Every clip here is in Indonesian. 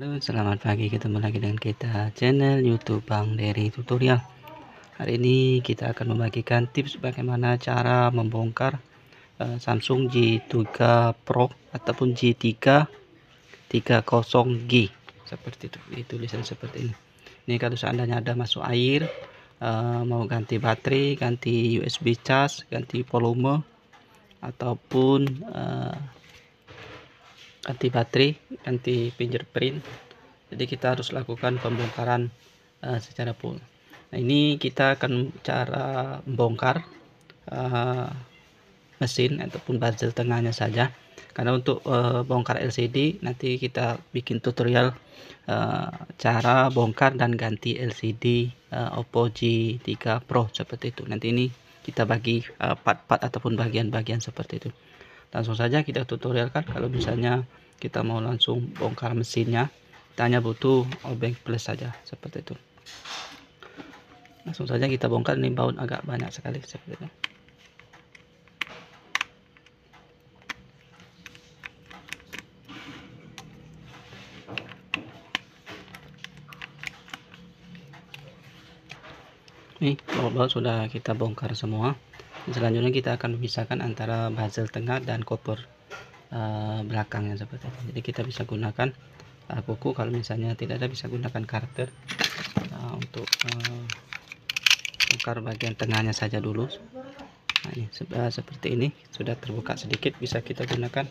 Halo, selamat pagi. Ketemu lagi dengan kita channel YouTube Bang Dery Tutorial. Hari ini kita akan membagikan tips bagaimana cara membongkar uh, Samsung j 3 Pro ataupun j 3 30G. Seperti itu, tulisan seperti ini. Ini kalau seandainya ada masuk air, uh, mau ganti baterai, ganti USB charge, ganti volume ataupun uh, anti baterai anti fingerprint jadi kita harus lakukan pembongkaran uh, secara full nah ini kita akan cara membongkar uh, mesin ataupun bezel tengahnya saja karena untuk uh, bongkar LCD nanti kita bikin tutorial uh, cara bongkar dan ganti LCD uh, Oppo G3 Pro seperti itu nanti ini kita bagi part-part uh, ataupun bagian-bagian seperti itu langsung saja kita tutorialkan kalau misalnya kita mau langsung bongkar mesinnya kita hanya butuh obeng plus saja seperti itu langsung saja kita bongkar ini baut agak banyak sekali seperti itu nih baut-baut sudah kita bongkar semua selanjutnya kita akan memisahkan antara bezel tengah dan koper uh, eh, yang seperti itu jadi kita bisa gunakan uh, kuku kalau misalnya tidak ada bisa gunakan karter uh, untuk uh, bagian tengahnya saja dulu nah, ini uh, seperti ini sudah terbuka sedikit bisa kita gunakan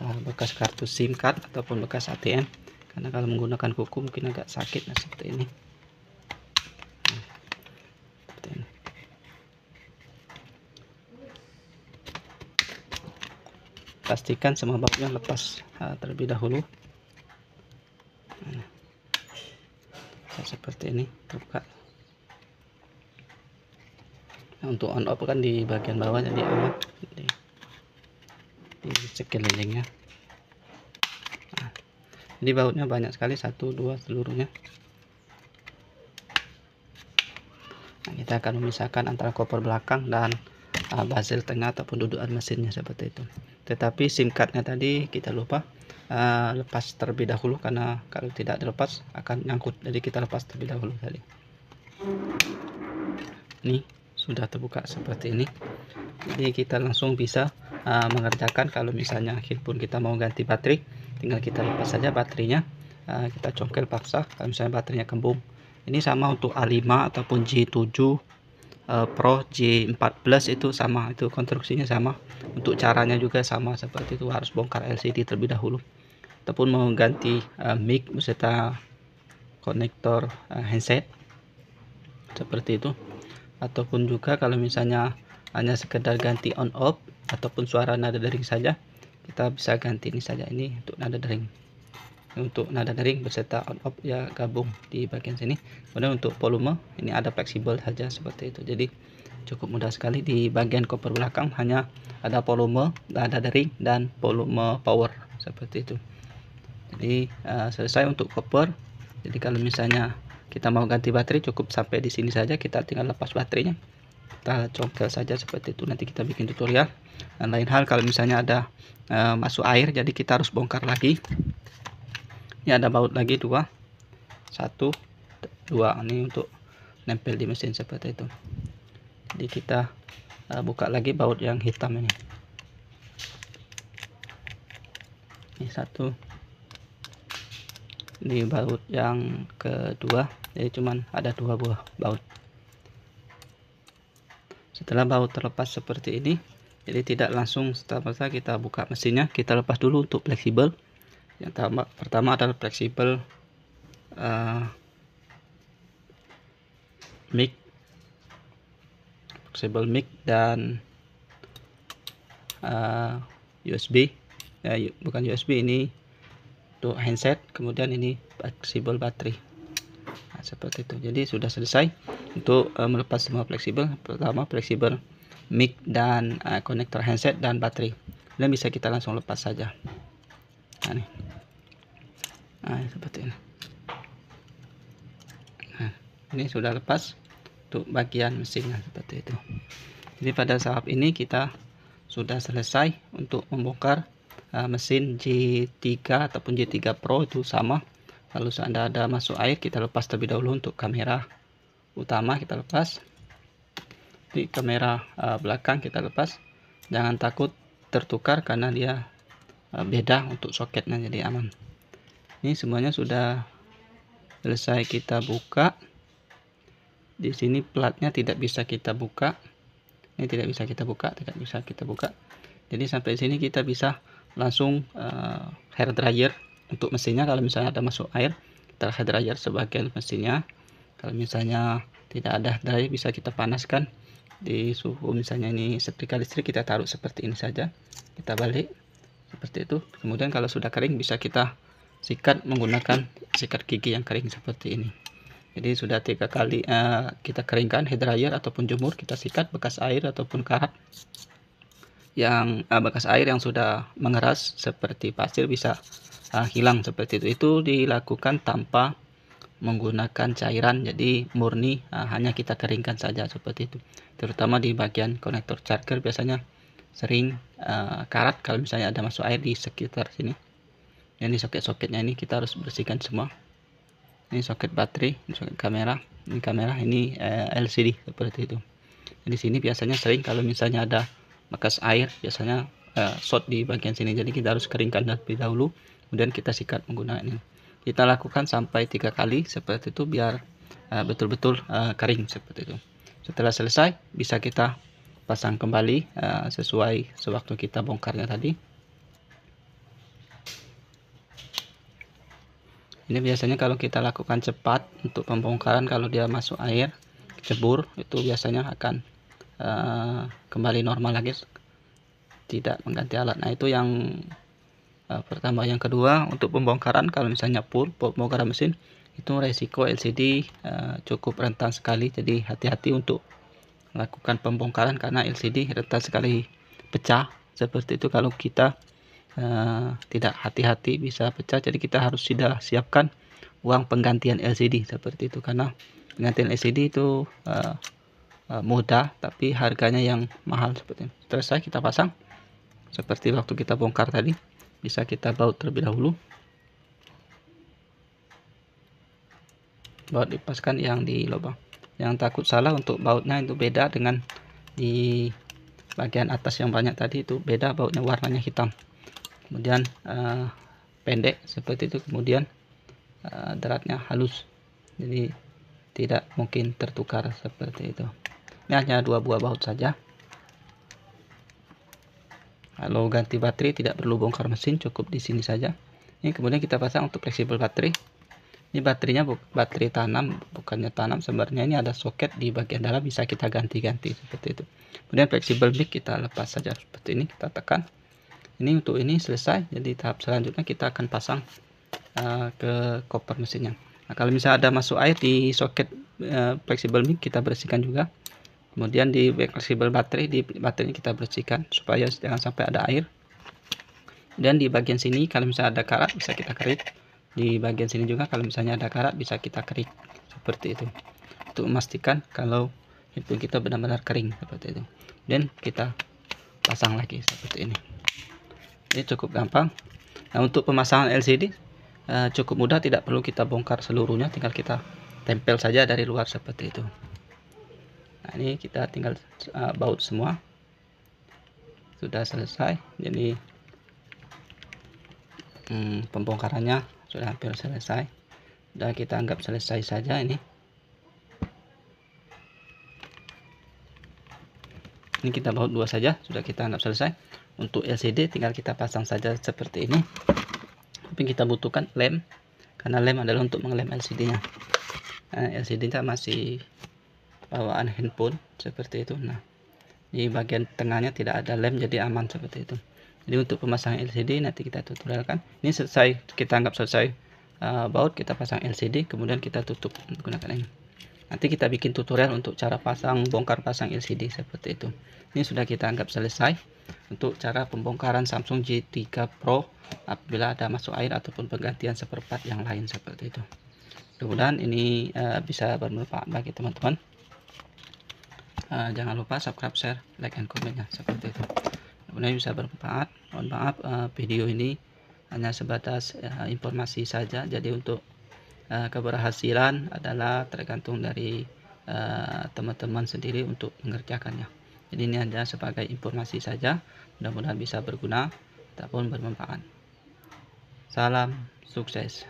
uh, bekas kartu SIM card ataupun bekas ATM karena kalau menggunakan kuku mungkin agak sakit nah seperti ini pastikan semua babnya lepas nah, terlebih dahulu nah, seperti ini terbuka nah, untuk on off kan di bagian bawah jadi aman di, di sekelilingnya nah, jadi bautnya banyak sekali satu dua seluruhnya nah, kita akan memisahkan antara koper belakang dan uh, eh, basil tengah ataupun dudukan mesinnya seperti itu tetapi SIM cardnya tadi kita lupa uh, lepas terlebih dahulu karena kalau tidak dilepas akan nyangkut jadi kita lepas terlebih dahulu tadi ini sudah terbuka seperti ini jadi kita langsung bisa uh, mengerjakan kalau misalnya akhir pun kita mau ganti baterai tinggal kita lepas saja baterainya uh, kita congkel paksa kalau misalnya baterainya kembung ini sama untuk A5 ataupun g 7 uh, Pro J14 itu sama itu konstruksinya sama untuk caranya juga sama seperti itu harus bongkar LCD terlebih dahulu ataupun mengganti uh, eh, mic beserta konektor uh, handset seperti itu ataupun juga kalau misalnya hanya sekedar ganti on off ataupun suara nada dering saja kita bisa ganti ini saja ini untuk nada dering untuk nada nering beserta on off ya gabung di bagian sini kemudian untuk volume ini ada fleksibel saja seperti itu jadi cukup mudah sekali di bagian koper belakang hanya ada volume nada nering dan volume power seperti itu jadi uh, selesai untuk koper jadi kalau misalnya kita mau ganti baterai cukup sampai di sini saja kita tinggal lepas baterainya kita congkel saja seperti itu nanti kita bikin tutorial dan lain hal kalau misalnya ada uh, masuk air jadi kita harus bongkar lagi ini ada baut lagi dua satu dua ini untuk nempel di mesin seperti itu jadi kita uh, buka lagi baut yang hitam ini ini satu ini baut yang kedua jadi ya, cuman ada dua buah baut setelah baut terlepas seperti ini jadi tidak langsung setelah kita buka mesinnya kita lepas dulu untuk fleksibel yang pertama, pertama adalah fleksibel uh, mic fleksibel mic dan uh, eh, USB ya bukan USB ini untuk handset kemudian ini fleksibel baterai nah, seperti itu jadi sudah selesai untuk uh, melepas semua fleksibel pertama fleksibel mic dan uh, konektor handset dan baterai dan bisa kita langsung lepas saja nah, nih nah seperti ini nah ini sudah lepas untuk bagian mesinnya seperti itu jadi pada saat ini kita sudah selesai untuk membongkar uh, mesin J3 ataupun J3 Pro itu sama lalu seandainya ada masuk air kita lepas terlebih dahulu untuk kamera utama kita lepas di kamera uh, belakang kita lepas jangan takut tertukar karena dia ah, beda untuk soketnya jadi aman ini semuanya sudah selesai kita buka di sini platnya tidak bisa kita buka ini tidak bisa kita buka tidak bisa kita buka jadi sampai sini kita bisa langsung uh, hair dryer untuk mesinnya kalau misalnya ada masuk air kita hair dryer sebagian mesinnya kalau misalnya tidak ada dryer bisa kita panaskan di suhu misalnya ini setrika listrik kita taruh seperti ini saja kita balik seperti itu kemudian kalau sudah kering bisa kita sikat menggunakan sikat gigi yang kering seperti ini jadi sudah tiga kali uh, kita keringkan hair dryer ataupun jemur kita sikat bekas air ataupun karat yang uh, bekas air yang sudah mengeras seperti pasir bisa uh, hilang seperti itu itu dilakukan tanpa menggunakan cairan jadi murni uh, hanya kita keringkan saja seperti itu terutama di bagian konektor charger biasanya sering uh, karat kalau misalnya ada masuk air di sekitar sini ini soket-soketnya ini kita harus bersihkan semua ini soket baterai ini soket kamera ini kamera ini eh, LCD seperti itu nah, di sini biasanya sering kalau misalnya ada bekas air biasanya eh, short di bagian sini jadi kita harus keringkan terlebih dahulu kemudian kita sikat menggunakan ini kita lakukan sampai tiga kali seperti itu biar eh, betul-betul uh, kering seperti itu setelah selesai bisa kita pasang kembali uh, sesuai sewaktu kita bongkarnya tadi ini biasanya kalau kita lakukan cepat untuk pembongkaran kalau dia masuk air cebur itu biasanya akan uh, kembali normal lagi tidak mengganti alat nah itu yang uh, pertama yang kedua untuk pembongkaran kalau misalnya pur, pembongkaran mesin itu resiko LCD uh, eh, cukup rentan sekali jadi hati-hati untuk lakukan pembongkaran karena LCD rentan sekali pecah seperti itu kalau kita Eh, tidak hati-hati bisa pecah jadi kita harus sudah siapkan uang penggantian LCD seperti itu karena penggantian LCD itu uh, uh, mudah tapi harganya yang mahal seperti ini selesai kita pasang seperti waktu kita bongkar tadi bisa kita baut terlebih dahulu baut dipaskan yang di lubang yang takut salah untuk bautnya itu beda dengan di bagian atas yang banyak tadi itu beda bautnya warnanya hitam kemudian uh, pendek seperti itu kemudian uh, eh, daratnya halus jadi tidak mungkin tertukar seperti itu ini hanya dua buah baut saja kalau ganti baterai tidak perlu bongkar mesin cukup di sini saja ini kemudian kita pasang untuk fleksibel baterai ini baterainya baterai tanam bukannya tanam sebenarnya ini ada soket di bagian dalam bisa kita ganti-ganti seperti itu kemudian fleksibel mic kita lepas saja seperti ini kita tekan ini untuk ini selesai jadi tahap selanjutnya kita akan pasang uh, ke koper mesinnya nah, kalau misalnya ada masuk air di soket uh, fleksibel ini kita bersihkan juga kemudian di fleksibel baterai di baterai kita bersihkan supaya jangan sampai ada air dan di bagian sini kalau misalnya ada karat bisa kita kerik di bagian sini juga kalau misalnya ada karat bisa kita kerik seperti itu untuk memastikan kalau itu kita benar-benar kering seperti itu dan kita pasang lagi seperti ini jadi cukup gampang nah untuk pemasangan LCD uh, eh, cukup mudah tidak perlu kita bongkar seluruhnya tinggal kita tempel saja dari luar seperti itu nah ini kita tinggal uh, baut semua sudah selesai jadi hmm, pembongkarannya sudah hampir selesai dan kita anggap selesai saja ini ini kita baut dua saja sudah kita anggap selesai untuk LCD tinggal kita pasang saja seperti ini tapi kita butuhkan lem karena lem adalah untuk mengelem LCD nya nah, LCD nya masih bawaan handphone seperti itu nah di bagian tengahnya tidak ada lem jadi aman seperti itu jadi untuk pemasangan LCD nanti kita tutorialkan ini selesai kita anggap selesai uh, baut kita pasang LCD kemudian kita tutup menggunakan ini nanti kita bikin tutorial untuk cara pasang bongkar pasang LCD seperti itu ini sudah kita anggap selesai untuk cara pembongkaran Samsung J3 Pro apabila ada masuk air ataupun penggantian seperempat yang lain seperti itu mudah-mudahan ini uh, bisa bermanfaat bagi teman-teman uh, jangan lupa subscribe share like and comment ya seperti itu mudah-mudahan bisa bermanfaat mohon maaf uh, video ini hanya sebatas uh, informasi saja jadi untuk uh, keberhasilan adalah tergantung dari teman-teman uh, teman -teman sendiri untuk mengerjakannya jadi ini hanya sebagai informasi saja. Mudah-mudahan bisa berguna ataupun bermanfaat. Salam sukses.